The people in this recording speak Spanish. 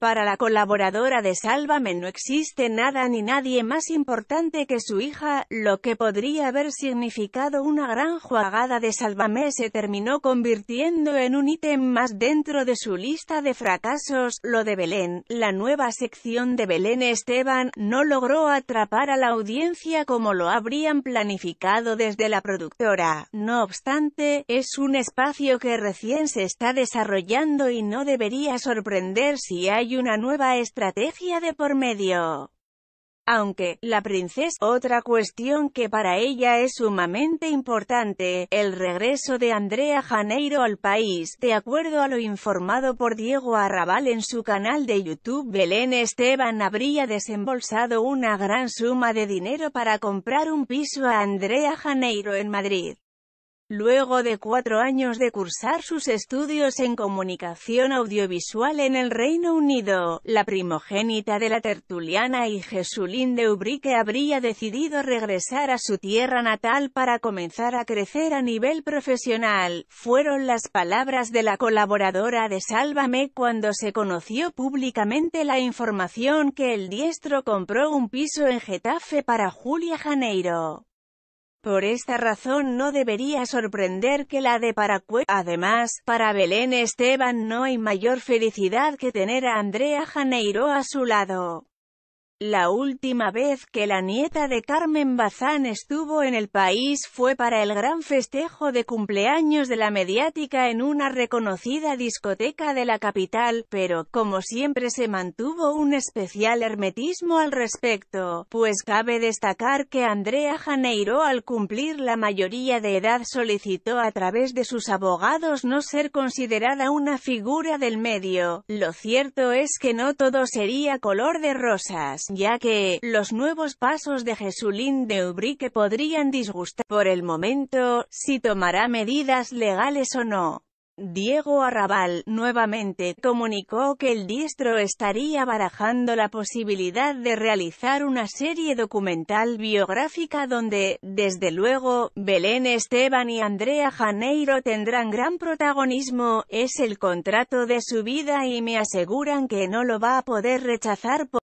Para la colaboradora de Sálvame no existe nada ni nadie más importante que su hija, lo que podría haber significado una gran jugada de Sálvame se terminó convirtiendo en un ítem más dentro de su lista de fracasos, lo de Belén, la nueva sección de Belén Esteban, no logró atrapar a la audiencia como lo habrían planificado desde la productora, no obstante, es un espacio que recién se está desarrollando y no debería sorprender si hay y una nueva estrategia de por medio. Aunque, la princesa, otra cuestión que para ella es sumamente importante, el regreso de Andrea Janeiro al país, de acuerdo a lo informado por Diego Arrabal en su canal de YouTube, Belén Esteban habría desembolsado una gran suma de dinero para comprar un piso a Andrea Janeiro en Madrid. Luego de cuatro años de cursar sus estudios en comunicación audiovisual en el Reino Unido, la primogénita de la tertuliana y Jesulín de Ubrique habría decidido regresar a su tierra natal para comenzar a crecer a nivel profesional, fueron las palabras de la colaboradora de Sálvame cuando se conoció públicamente la información que el diestro compró un piso en Getafe para Julia Janeiro. Por esta razón no debería sorprender que la de Paracue. Además, para Belén Esteban no hay mayor felicidad que tener a Andrea Janeiro a su lado. La última vez que la nieta de Carmen Bazán estuvo en el país fue para el gran festejo de cumpleaños de la mediática en una reconocida discoteca de la capital, pero, como siempre se mantuvo un especial hermetismo al respecto, pues cabe destacar que Andrea Janeiro al cumplir la mayoría de edad solicitó a través de sus abogados no ser considerada una figura del medio. Lo cierto es que no todo sería color de rosas ya que, los nuevos pasos de Jesulín de Ubrique podrían disgustar, por el momento, si tomará medidas legales o no. Diego Arrabal, nuevamente, comunicó que el diestro estaría barajando la posibilidad de realizar una serie documental biográfica donde, desde luego, Belén Esteban y Andrea Janeiro tendrán gran protagonismo, es el contrato de su vida y me aseguran que no lo va a poder rechazar por